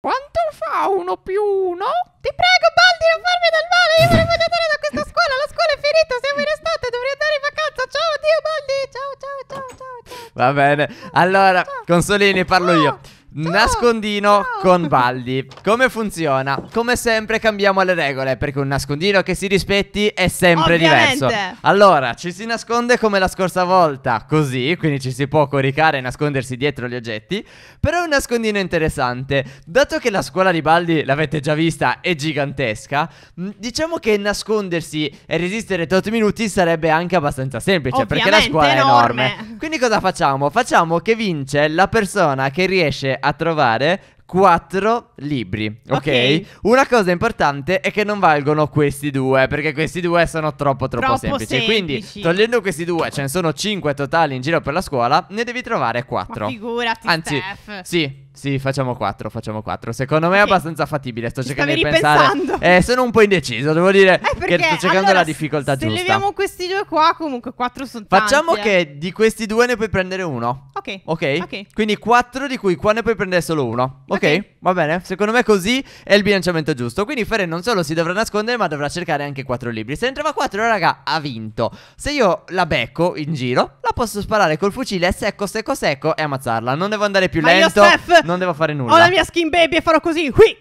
Quanto fa uno più uno? Ti prego, Baldi, non farmi del male. Io me ne voglio andare da questa scuola. La scuola è finita. Siamo in estate. Dovrei andare in vacanza. Ciao, Dio, Baldi. Ciao, ciao, ciao, ciao. ciao. Va bene. Allora, ciao. Consolini, parlo ah! io. Nascondino oh, con Baldi. Come funziona? Come sempre cambiamo le regole Perché un nascondino che si rispetti è sempre Ovviamente. diverso Allora ci si nasconde come la scorsa volta Così quindi ci si può coricare e nascondersi dietro gli oggetti Però è un nascondino interessante Dato che la scuola di Baldi l'avete già vista è gigantesca mm, Diciamo che nascondersi e resistere tot minuti sarebbe anche abbastanza semplice Ovviamente, Perché la scuola enorme. è enorme Quindi cosa facciamo? Facciamo che vince la persona che riesce a trovare quattro libri, okay? ok? Una cosa importante è che non valgono questi due, perché questi due sono troppo troppo, troppo semplici. semplici. Quindi, togliendo questi due, ce ne sono cinque totali in giro per la scuola, ne devi trovare quattro. Ma figurati, Anzi, Steph. sì. Sì, facciamo quattro, facciamo quattro. Secondo me è okay. abbastanza fattibile, sto Ci cercando di pensare. Eh, sono un po' indeciso, devo dire eh, perché, che sto cercando allora, la difficoltà se giusta. Se leviamo questi due qua, comunque quattro sono tanti. Facciamo eh. che di questi due ne puoi prendere uno. Ok. Ok? Quindi 4 di cui qua ne puoi prendere solo uno. Ok? Va bene? Secondo me così è il bilanciamento giusto. Quindi Ferren non solo si dovrà nascondere, ma dovrà cercare anche 4 libri. Se ne trova 4, raga, ha vinto. Se io la becco in giro, la posso sparare col fucile secco, secco, secco e ammazzarla. Non devo andare più ma lento. Io, Steph, non devo fare nulla. Ho la mia skin baby e farò così. Qui!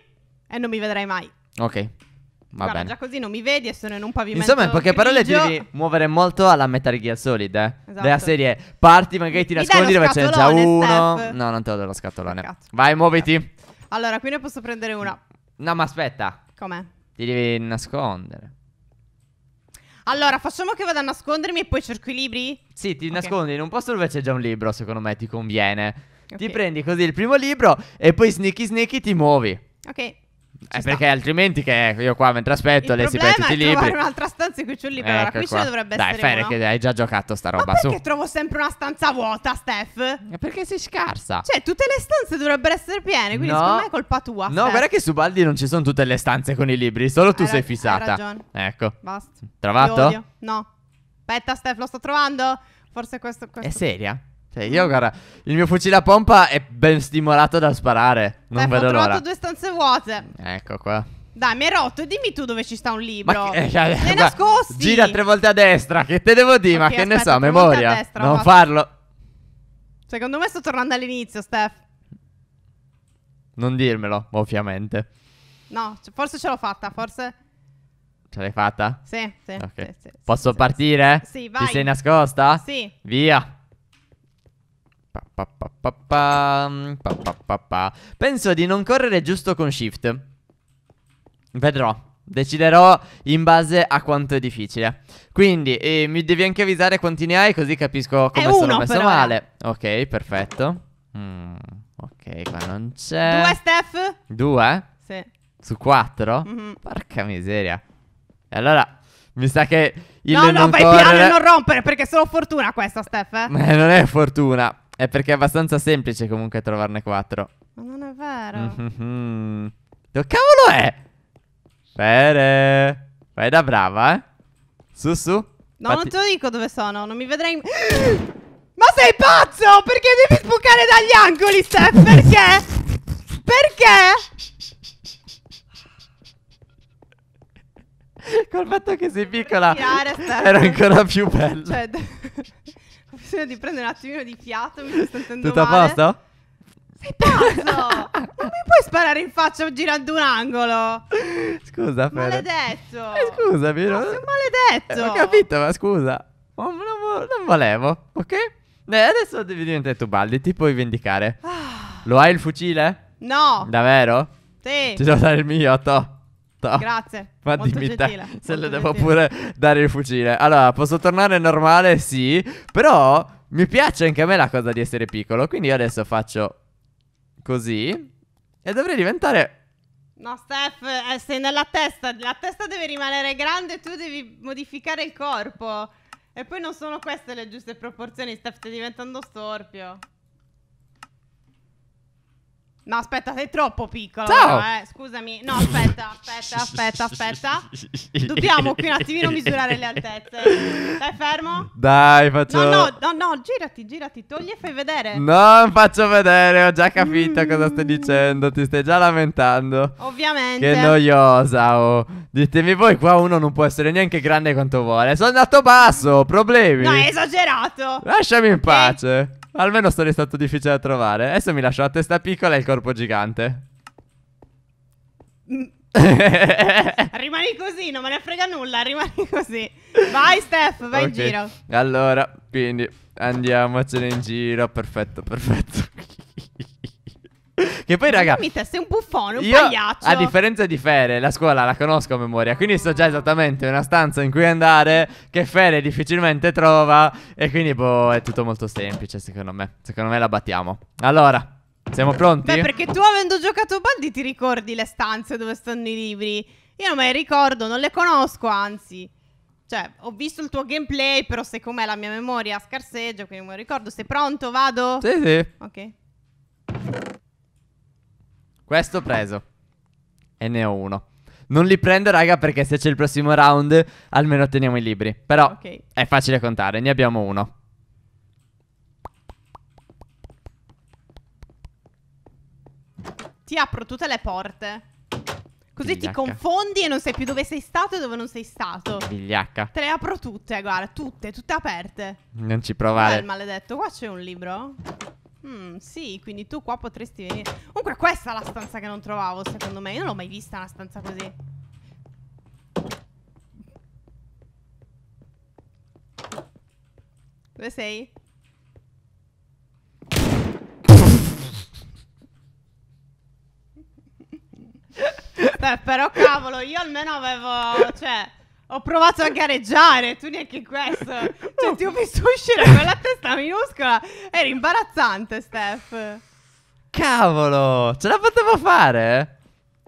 E non mi vedrai mai. Ok. Va Guarda, bene. già così non mi vedi e sono in un pavimento Insomma, in poche parole grigio. devi muovere molto alla Metal Gear Solid, eh. Esatto. Della serie parti, magari ti Mi nascondi dove c'è già uno. Steph. No, non te lo do lo scatolone. Cazzo. Vai, muoviti. Allora, qui ne posso prendere una. No, ma aspetta. Com'è? Ti devi nascondere. Allora, facciamo che vada a nascondermi e poi cerco i libri? Sì, ti Ok. nascondi in un posto dove c'è già un libro, secondo me ti conviene. Ti prendi così il primo libro e poi sneaky sneaky ti muovi. Ok. Eh, perché altrimenti che io qua mentre aspetto le si prende tutti i libri. trovare un'altra stanza in cui c'è un libro. Ecco allora, qui qua. ce ne dovrebbe Dai, essere Dai, Fere, che hai già giocato sta roba. Ma perché su. trovo sempre una stanza vuota, Steph? perché sei scarsa. Cioè, tutte le stanze dovrebbero essere piene, quindi no. secondo me è colpa tua. No, Steph. guarda che su Baldi non ci sono tutte le stanze con i libri, solo tu hai sei fissata. Hai ragione. Ecco. Basta. Trovato? No. Aspetta, Steph, lo sto trovando. Forse questo, questo. È seria? Cioè, io guarda, il mio fucile a pompa è ben stimolato da sparare. Non Beh, vedo l'ora. Ho trovato due stanze vuote. Ecco qua. Dai, mi hai rotto, dimmi tu dove ci sta un libro. Ma che, eh, eh, nascosti. Gira tre volte a destra, che te devo dire, okay, ma che aspetta, ne so, memoria. Destra, non posso. farlo. Secondo me sto tornando all'inizio, Steph. Non dirmelo, ovviamente. No, forse ce l'ho fatta, forse. Ce l'hai fatta? Sì, sì. Okay. sì, sì Posso sì, partire? Sì, vai. Ti sei nascosta? Sì. Via. Penso di non correre giusto con shift Vedrò Deciderò in base a quanto è difficile Quindi eh, mi devi anche avvisare quanti ne hai Così capisco come sono messo eh. male Ok perfetto mm, Ok qua non c'è Due Steph? Due? Sì Su quattro? Mm -hmm. Porca miseria E allora mi sa che il No, no, vai correre... piano e non rompere perché è solo fortuna questa, Steph. Eh? Ma non è fortuna. È perché è abbastanza semplice comunque trovarne quattro. Ma non è vero. mm Dove cavolo è? Fere. Vai da brava, eh. Su, su. No, Fatti... non te lo dico dove sono. Non mi vedrai... Ma sei pazzo! Perché devi sbucare dagli angoli, Steph? Perché? Perché? Col fatto che sei piccola era ancora più bella. Cioè, ho bisogno di prendere un attimino di fiato, mi sto sentendo Tutto male. Tutto a posto? Sei pazzo! non mi puoi sparare in faccia girando un angolo! Scusa, Fede. Maledetto! Eh, scusami, ma non... sei maledetto! Eh, ho capito, ma scusa. Oh, non, non, non volevo, ok? Beh, adesso devi diventare tu baldi, ti puoi vendicare. Ah. Lo hai il fucile? No! Davvero? Sì! Ti devo dare il mio, to. No. Grazie. Ma dimmi te gentile, se le devo pure dare il fucile. Allora, posso tornare normale? Sì. Però mi piace anche a me la cosa di essere piccolo. Quindi io adesso faccio così. E dovrei diventare... No, Steph, eh, sei nella testa. La testa deve rimanere grande, tu devi modificare il corpo. E poi non sono queste le giuste proporzioni, Steph, stai diventando storpio. No, aspetta, sei troppo piccolo. Ciao. Però, eh. Scusami. No, aspetta, aspetta, aspetta, aspetta. Dobbiamo qui un attimino misurare le altezze. Stai fermo? Dai, faccio. No, no, no, no, girati, girati, togli e fai vedere. Non faccio vedere, ho già capito mm. cosa stai mm. dicendo. Ti stai già lamentando. Ovviamente. Che noiosa, oh. Ditemi voi, qua uno non può essere neanche grande quanto vuole. Sono andato basso, problemi. No, è esagerato. Lasciami in pace. Almeno sarei stato difficile da trovare. Adesso mi lascio la testa piccola e il corpo gigante. Mm. rimani così, non me ne frega nulla, rimani così. Vai Steph, vai okay. in giro. Allora, quindi andiamocene in giro. Perfetto, perfetto. Che poi, Ma raga. Mi te un buffone, un io, pagliaccio. A differenza di Fere, la scuola la conosco a memoria. Quindi so già esattamente una stanza in cui andare. Che Fere difficilmente trova. E quindi, boh, è tutto molto semplice, secondo me. Secondo me la battiamo. Allora. Siamo pronti? Beh, perché tu avendo giocato a ti ricordi le stanze dove stanno i libri. Io non me le ricordo, non le conosco, anzi. Cioè, ho visto il tuo gameplay, però siccome la mia memoria scarseggia, quindi non me lo ricordo. Sei pronto? Vado? Sì, sì. Ok. Questo preso. E ne ho uno. Non li prendo, raga, perché se c'è il prossimo round, almeno teniamo i libri. Però okay. è facile contare, ne abbiamo uno. Ti apro tutte le porte. Così Bigliacca. ti confondi e non sai più dove sei stato e dove non sei stato. Vigliacca. Te le apro tutte, guarda, tutte, tutte aperte. Non ci provare. Guarda, maledetto, qua c'è un libro. Mm, sì, quindi tu qua potresti venire. Comunque questa è la stanza che non trovavo, secondo me. Io non l'ho mai vista una stanza così. Dove sei? Beh, però cavolo, io almeno avevo... Cioè, ho provato a gareggiare, tu neanche questo cioè, ti ho visto uscire con la testa minuscola. Era imbarazzante, Steph. Cavolo, ce la potevo fare?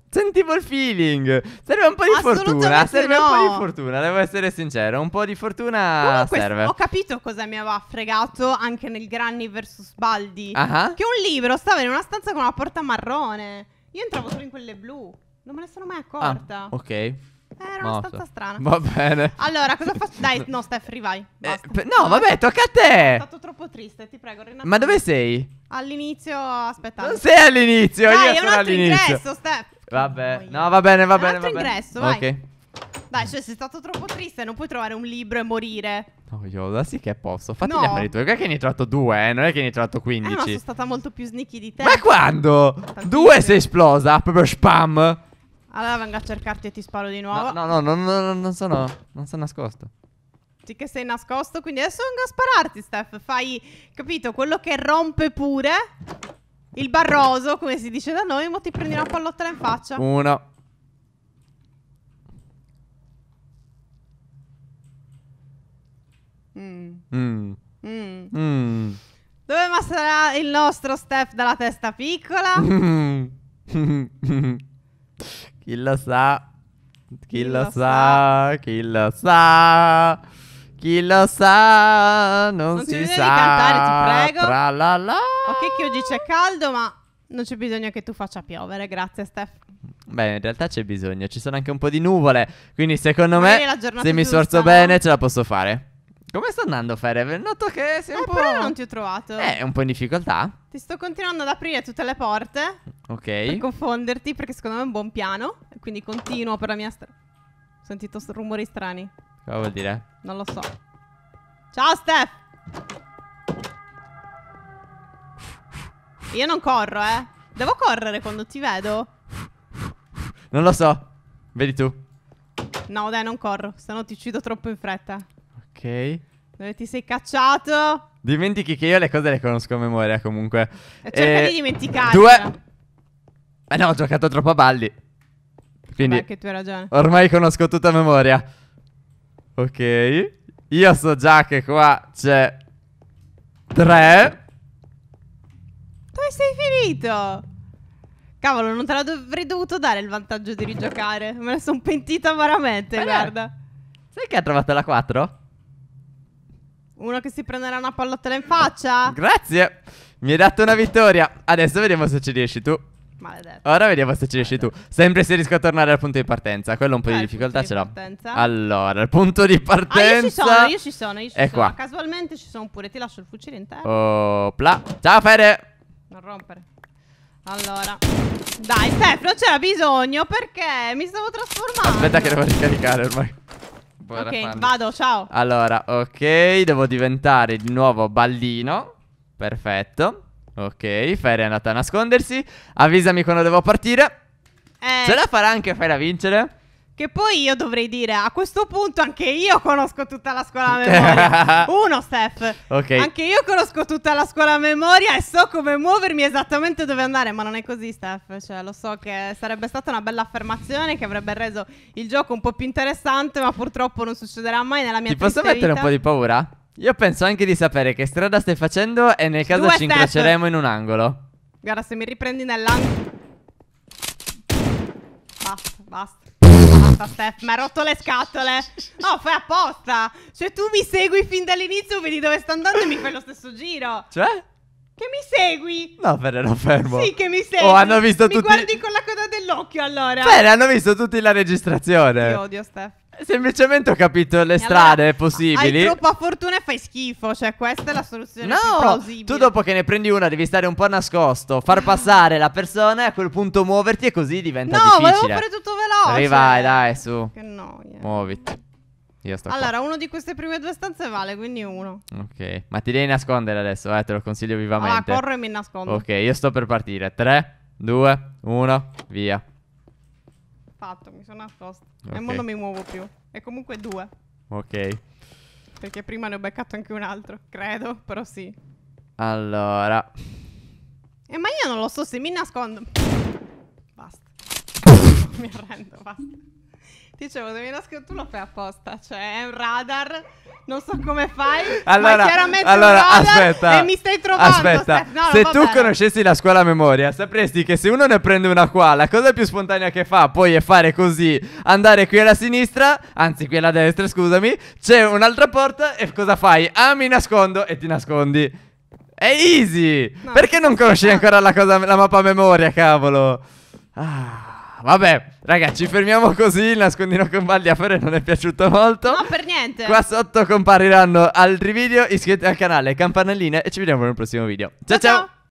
Sentivo il feeling. Serve un po' di fortuna. Serve no. un po' di fortuna, devo essere sincero. Un po' di fortuna Comunque, serve. Ho capito cosa mi aveva fregato anche nel Granny vs Baldi. Uh -huh. Che un libro stava in una stanza con una porta marrone. Io entravo solo in quelle blu. Non me ne sono mai accorta. Ah, ok. Eh, era una Morto. stanza strana. Va bene. Allora, cosa faccio? Dai, no, Steph, rivai. Eh, Basta. no, vabbè, tocca a te. È stato troppo triste, ti prego, Renato. Ma dove sei? All'inizio, aspetta. Non sei all'inizio, Dai, io è un sono altro all'inizio. ingresso, Steph. Vabbè, oh, no, va bene, va bene. altro va bene. ingresso, vai. Ok. Dai, cioè, sei stato troppo triste, non puoi trovare un libro e morire. No, Yoda, sì che posso. Fatti gli No. affari tuoi. Guarda che ne hai trovato due, eh. Non è che ne hai trovato Eh, ma sono stata molto più sneaky di te. ma quando? Due sei esplosa, proprio spam. Allora vengo a cercarti e ti sparo di nuovo. No, no, no, no, non sono. Non sono nascosto. Sì, che sei nascosto. Quindi adesso vengo a spararti, Steph. Fai, capito, quello che rompe pure. Il barroso, come si dice da noi, ma ti prendi una pallottola in faccia. Uno. Mm. Mm. Mm. mm. Dove sarà il nostro Steph dalla testa piccola? Chi lo sa? Chi, lo, sa? Chi lo sa? Chi lo sa? Non, non si sa. Cantare, ti prego. la la. Ok, che oggi c'è caldo, ma non c'è bisogno che tu faccia piovere. Grazie, Steph. Beh, in realtà c'è bisogno. Ci sono anche un po' di nuvole. Quindi, secondo Magari me, se mi sforzo bene, ce la posso fare. Come sta andando Ferev? Noto che sei eh, un po'... però non ti ho trovato. Eh, un po' in difficoltà. Ti sto continuando ad aprire tutte le porte. Ok. Per confonderti, perché secondo me è un buon piano. Quindi continuo per la mia strada. Ho sentito rumori strani. Cosa vuol dire? Non lo so. Ciao, Steph! Io non corro, eh. Devo correre quando ti vedo. Non lo so. Vedi tu. No, dai, non corro. Se no ti uccido troppo in fretta. Ok. Dove ti sei cacciato? Dimentichi che io le cose le conosco a memoria comunque. Eh, cerca eh, di dimenticare. Due. Eh no, ho giocato troppo a balli. Quindi. Vabbè, che tu hai ragione. Ormai conosco tutta a memoria. Ok. Io so già che qua c'è. Tre. Dove sei finito? Cavolo, non te l'avrei avrei dovuto dare il vantaggio di rigiocare. Me ne sono pentita veramente, eh, guarda. Sai che ha trovato la 4? Uno che si prenderà una pallottola in faccia? Grazie. Mi hai dato una vittoria. Adesso vediamo se ci riesci tu. Maledetto. Ora vediamo se ci riesci tu. Sempre se riesco a tornare al punto di partenza. Quello un po' eh, di difficoltà di ce l'ho. Allora, il punto di partenza. Ah, io ci sono, io ci sono. Io ci è sono. Ecco qua. Ah, casualmente ci sono pure. Ti lascio il fucile in terra. Oh, Ciao, Fede. Non rompere. Allora. Dai, Stef, non c'era bisogno perché mi stavo trasformando. Aspetta, che devo ricaricare ormai. Poi ok, vado, ciao. Allora, ok, devo diventare di nuovo ballino. Perfetto. Ok, Ferry è andata a nascondersi. Avvisami quando devo partire. Eh. Ce la farà anche Ferry a vincere? Che poi io dovrei dire, a questo punto anche io conosco tutta la scuola a memoria. Uno, Steph. Ok. Anche io conosco tutta la scuola a memoria e so come muovermi esattamente dove andare, ma non è così, Steph. Cioè, lo so che sarebbe stata una bella affermazione che avrebbe reso il gioco un po' più interessante, ma purtroppo non succederà mai nella mia Ti posso mettere vita. un po' di paura? Io penso anche di sapere che strada stai facendo e nel caso Due ci incroceremo in un angolo. Guarda, se mi riprendi nell'angolo... Basta, basta apposta, Steph, mi ha rotto le scatole. No, fai apposta. Cioè, tu mi segui fin dall'inizio, vedi dove sto andando e mi fai lo stesso giro. Cioè? Che mi segui? No, Fede, non fermo. Sì, che mi segui. Oh, hanno visto mi tutti... guardi con la coda dell'occhio, allora. Fede, hanno visto tutti la registrazione. Ti odio, Steph. Semplicemente ho capito le strade allora, possibili. Hai a fortuna e fai schifo. Cioè, questa è la soluzione no, più plausibile. Tu dopo che ne prendi una, devi stare un po' nascosto, far passare la persona e a quel punto muoverti e così diventa no, difficile. No, volevo fare tutto veloce. Vai, dai, su. Che noia. Muoviti. Io sto allora, qua. uno di queste prime due stanze vale, quindi uno. Ok, ma ti devi nascondere adesso, eh, te lo consiglio vivamente. Ah, allora, corro e mi nascondo. Ok, io sto per partire. 3, 2, 1, via. Fatto, mi sono nascosto. Okay. E mo non mi muovo più. E comunque due. Ok. Perché prima ne ho beccato anche un altro, credo, però sì. Allora. E eh, ma io non lo so se mi nascondo. Basta. mi arrendo, basta. Dicevo, Davina Scott, tu lo fai apposta, cioè è un radar, non so come fai, allora, allora aspetta, e mi stai trovando. Aspetta, no, se tu bene. conoscessi la scuola a memoria, sapresti che se uno ne prende una qua, la cosa più spontanea che fa poi è fare così, andare qui alla sinistra, anzi qui alla destra, scusami, c'è un'altra porta e cosa fai? Ah, mi nascondo e ti nascondi. È easy! No, Perché non conosci ancora la, cosa, la mappa a memoria, cavolo? Ah... Vabbè, ragazzi, ci fermiamo così. Il nascondino con baldi a fare non è piaciuto molto. No, per niente. Qua sotto compariranno altri video. Iscrivetevi al canale, campanellina e ci vediamo nel prossimo video. ciao. ciao. ciao.